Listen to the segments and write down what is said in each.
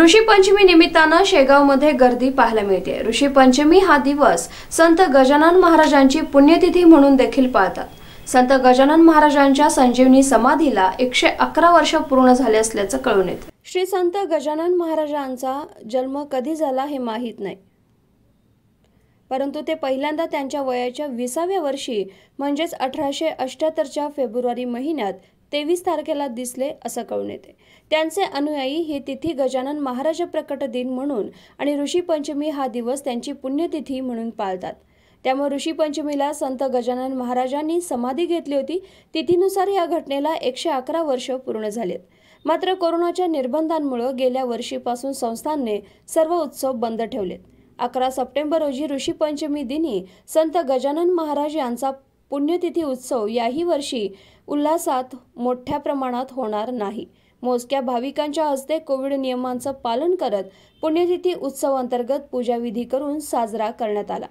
ऋषी पंचमी निमित्तानं शेगावमध्ये गर्दी पाहायला मिळते ऋषी पंचमी हा दिवस संत गजानन महाराजांची पुण्यतिथी म्हणून देखील पाळतात संत गजानन महाराजांच्या संजीवनी समाधीला एकशे अकरा वर्ष पूर्ण झाले असल्याचं कळून येत श्री संत गजानन महाराजांचा जन्म कधी झाला हे माहीत नाही परंतु ते पहिल्यांदा त्यांच्या वयाच्या विसाव्या वर्षी म्हणजेच अठराशे अष्ट्याहत्तरच्या फेब्रुवारी महिन्यात तेवीस तारखेला दिसले असं कळून येते त्यांचे अनुयायी ही तिथी गजानन महाराज प्रकट दिन म्हणून आणि ऋषीपंचमी हा दिवस त्यांची पुण्यतिथी म्हणून पाळतात त्यामुळे ऋषीपंचमीला संत गजानन महाराजांनी समाधी घेतली होती तिथीनुसार या घटनेला एकशे अकरा वर्ष पूर्ण झालीत मात्र कोरोनाच्या निर्बंधांमुळे गेल्या वर्षीपासून संस्थांनी सर्व उत्सव बंद ठेवलेत अकरा सप्टेंबर रोजी ऋषीपंचमी दिनी संत गजानन महाराज यांचा पुण्यतिथी उत्सव याही वर्षी उल्हासात मोठ्या प्रमाणात होणार नाही मोजक्या भाविकांच्या हस्ते कोविड नियमांचं पालन करत पुण्यतिथी उत्सवांतर्गत पूजाविधी करून साजरा करण्यात आला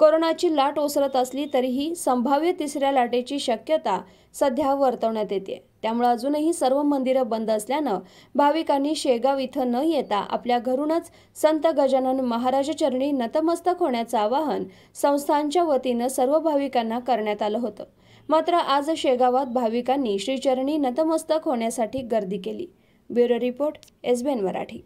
कोरोनाची लाट ओसरत असली तरीही संभाव्य तिसऱ्या लाटेची शक्यता सध्या वर्तवण्यात येते त्यामुळे अजूनही सर्व मंदिरं बंद असल्यानं भाविकांनी शेगाव इथं न येता आपल्या घरूनच संत गजानन महाराज चरणी नतमस्तक होण्याचं आवाहन संस्थांच्या वतीनं सर्व भाविकांना करण्यात आलं होतं मात्र आज शेगावात भाविकांनी श्रीचरणी नतमस्तक होण्यासाठी गर्दी केली bureau report S B N Marathi